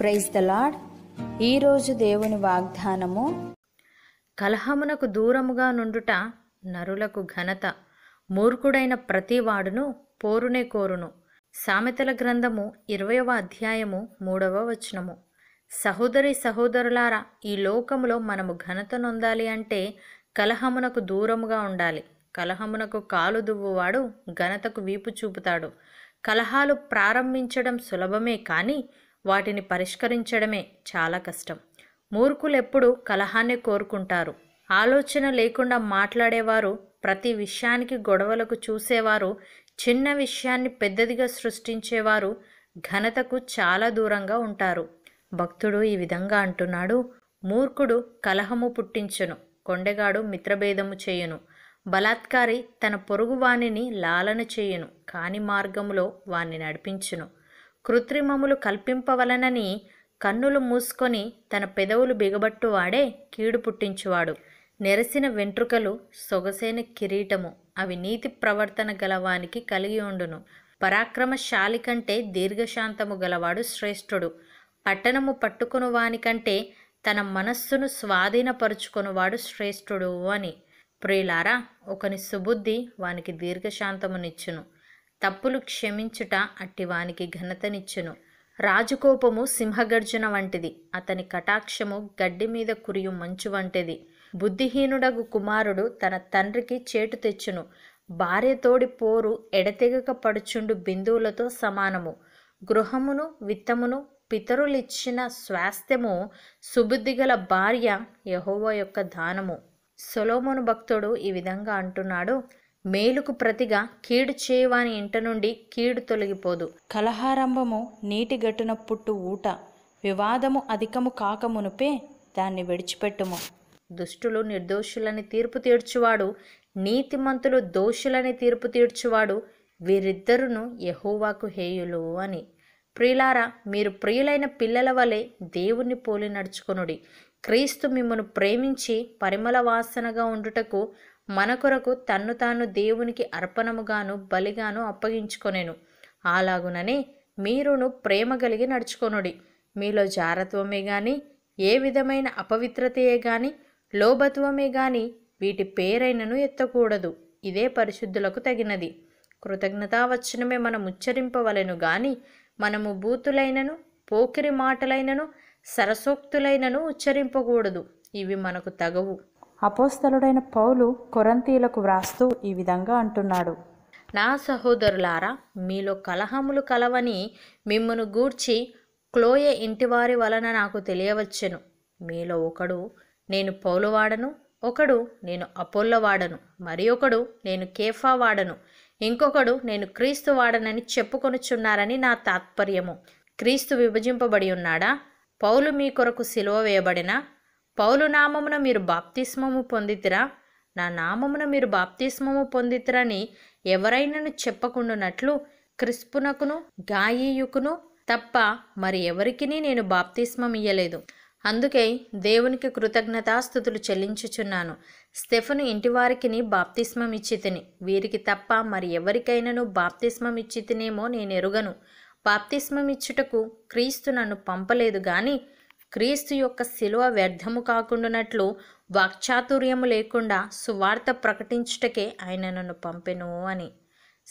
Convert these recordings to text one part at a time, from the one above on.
praise the lord ఈరోజు దేవుని వాగ్దానము కలహమునకు దూరముగా నుండుట నరులకు ఘనత మూర్ఖుడైన ప్రతివాడును పోరునే కోరును సామెతల గ్రంథము ఇరవయవ అధ్యాయము మూడవ వచనము సహోదరి సహోదరులారా ఈ లోకములో మనము ఘనత నొందాలి అంటే కలహమునకు దూరముగా ఉండాలి కలహమునకు కాలు దువ్వువాడు ఘనతకు వీపు చూపుతాడు కలహాలు ప్రారంభించడం సులభమే కానీ వాటిని పరిష్కరించడమే చాలా కష్టం మూర్ఖులు ఎప్పుడు కలహాన్ని కోరుకుంటారు ఆలోచన లేకుండా మాట్లాడేవారు ప్రతి విషయానికి గొడవలకు చూసేవారు చిన్న విషయాన్ని పెద్దదిగా సృష్టించేవారు ఘనతకు చాలా దూరంగా ఉంటారు భక్తుడు ఈ విధంగా అంటున్నాడు మూర్ఖుడు కలహము పుట్టించును కొండెగాడు మిత్రభేదము చేయును బలాత్కారి తన పొరుగువాణిని లాలన చేయును కాని మార్గములో వాణ్ణి నడిపించును కృత్రిమములు కల్పింపవలనని కన్నులు మూసుకొని తన పెదవులు బిగబట్టువాడే కీడు పుట్టించువాడు నెరసిన వెంట్రుకలు సొగసైన కిరీటము అవి నీతి ప్రవర్తన గలవానికి కలిగి ఉండును పరాక్రమశాలి కంటే దీర్ఘశాంతము గలవాడు శ్రేష్ఠుడు పట్టణము పట్టుకుని వానికంటే తన మనస్సును స్వాధీనపరుచుకునివాడు శ్రేష్ఠుడు అని ప్రియులారా ఒకని సుబుద్ధి వానికి దీర్ఘశాంతమునిచ్చును తప్పులు క్షమించుట అట్టివానికి ఘనతనిచ్చును రాజకోపము సింహగర్జన వంటిది అతని కటాక్షము గడ్డి మీద కురియు మంచు వంటిది బుద్ధిహీనుడగు కుమారుడు తన తండ్రికి చేటు తెచ్చును భార్యతోడి పోరు ఎడతెగక పడుచుండు బిందువులతో సమానము గృహమును విత్తమును పితరులిచ్చిన స్వాస్థ్యము సుబుద్ధి గల భార్య యహోవ యొక్క దానము సొలోమోను భక్తుడు ఈ విధంగా అంటున్నాడు మేలుకు ప్రతిగా కీడు చేయవాని ఇంట నుండి కీడు తొలగిపోదు కలహారంభము నీటి గట్టున పుట్టు ఊట వివాదము అధికము కాకమునుపే దాన్ని విడిచిపెట్టుము దుష్టులు నిర్దోషులని తీర్పు తీర్చువాడు నీతిమంతులు దోషులని తీర్పు తీర్చువాడు వీరిద్దరును యహోవాకు హేయులు అని ప్రియులారా మీరు ప్రియులైన పిల్లల వలె దేవుణ్ణి పోలి నడుచుకొనుడి క్రీస్తు మిమ్మను ప్రేమించి పరిమళ వాసనగా ఉండుటకు మన కొరకు తన్ను తాను దేవునికి అర్పణముగాను బలిగాను అప్పగించుకొనెను అలాగుననే మీరును ప్రేమ కలిగి నడుచుకొనుడి మీలో జారత్వమే గాని ఏ విధమైన అపవిత్రతయే గాని లోభత్వమే గాని వీటి పేరైనను ఎత్తకూడదు ఇదే పరిశుద్ధులకు తగినది కృతజ్ఞతావచనమే మనం ఉచ్చరింపవలెను గాని మనము బూతులైనను పోకిరి మాటలైనను సరసోక్తులైనను ఉచ్చరింపకూడదు ఇవి మనకు తగవు అపోస్తలుడైన పౌలు కొరంతీలకు వ్రాస్తూ ఈ విధంగా అంటున్నాడు నా సహోదరులారా మీలో కలహములు కలవని మిమ్మను గూర్చి క్లోయ ఇంటివారి వలన నాకు తెలియవచ్చెను మీలో ఒకడు నేను పౌలువాడను ఒకడు నేను అపోల్లవాడను మరి ఒకడు నేను కేఫావాడను ఇంకొకడు నేను క్రీస్తు వాడనని చెప్పుకొనుచున్నారని నా తాత్పర్యము క్రీస్తు విభజింపబడి ఉన్నాడా పౌలు మీ కొరకు సిలువ వేయబడిన పౌలు నామమున మీరు బాప్తిస్మము పొందితిరా నా నామమున మీరు బాప్తిస్మము పొందితిరని ఎవరైనాను చెప్పకుండానట్లు క్రిస్పునకును గాయీయుకును తప్ప మరి ఎవరికి నేను బాప్తిస్మం ఇయ్యలేదు అందుకే దేవునికి కృతజ్ఞతాస్థుతులు చెల్లించుచున్నాను స్టెఫను ఇంటివారికిని బాప్తిస్మం తిని వీరికి తప్ప మరి ఎవరికైనాను బాప్తిస్మం ఇచ్చితినేమో నేను ఎరుగను బాప్తిస్మం ఇచ్చుటకు క్రీస్తు నన్ను పంపలేదు కానీ క్రీస్తు యొక్క శిలువ వ్యర్థము కాకుండానట్లు వాక్చాతుర్యము లేకుండా సువార్త ప్రకటించుటకే ఆయన నన్ను పంపెను అని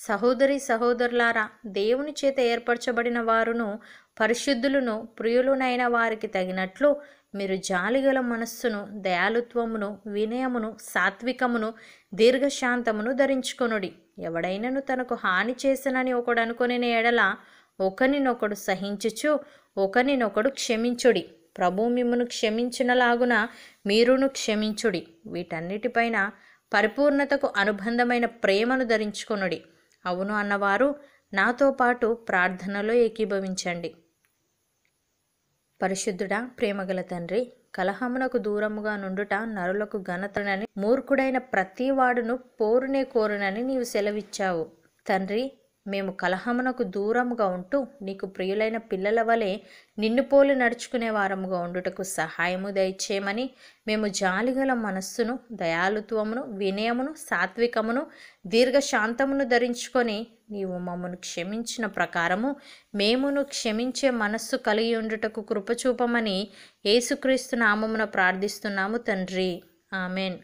సహోదరి సహోదరులారా దేవుని చేత ఏర్పరచబడిన వారును పరిశుద్ధులను ప్రియులునైన వారికి తగినట్లు మీరు జాలిగల మనస్సును దయాలుత్వమును వినయమును సాత్వికమును దీర్ఘశాంతమును ధరించుకొనుడి ఎవడైనను తనకు హాని చేసనని ఒకడు అనుకునే ఎడల ఒకరినొకడు సహించుచు ఒకరినొకడు క్షమించుడి ప్రభు మిమ్మను క్షమించినలాగున మీరును క్షమించుడి వీటన్నిటిపైన పరిపూర్ణతకు అనుబంధమైన ప్రేమను ధరించుకొనుడి అవును అన్నవారు నాతో పాటు ప్రార్థనలో ఏకీభవించండి పరిశుద్ధుడా ప్రేమగల తండ్రి కలహమునకు దూరముగా నుండుట నరులకు ఘనతనని మూర్ఖుడైన ప్రతివాడును పోరునే కోరునని నీవు సెలవిచ్చావు తండ్రి మేము కలహమునకు దూరముగా ఉంటూ నీకు ప్రియులైన పిల్లల వలె నిన్ను పోలి నడుచుకునే వారముగా ఉండుటకు సహాయము దయచేయమని మేము జాలిగల మనస్సును దయాలుత్వమును వినయమును సాత్వికమును దీర్ఘశాంతమును ధరించుకొని నీవు మమ్మను క్షమించిన ప్రకారము మేమును క్షమించే మనస్సు కలిగి ఉండుటకు కృపచూపమని యేసుక్రీస్తు నామమున ప్రార్థిస్తున్నాము తండ్రి ఆమెన్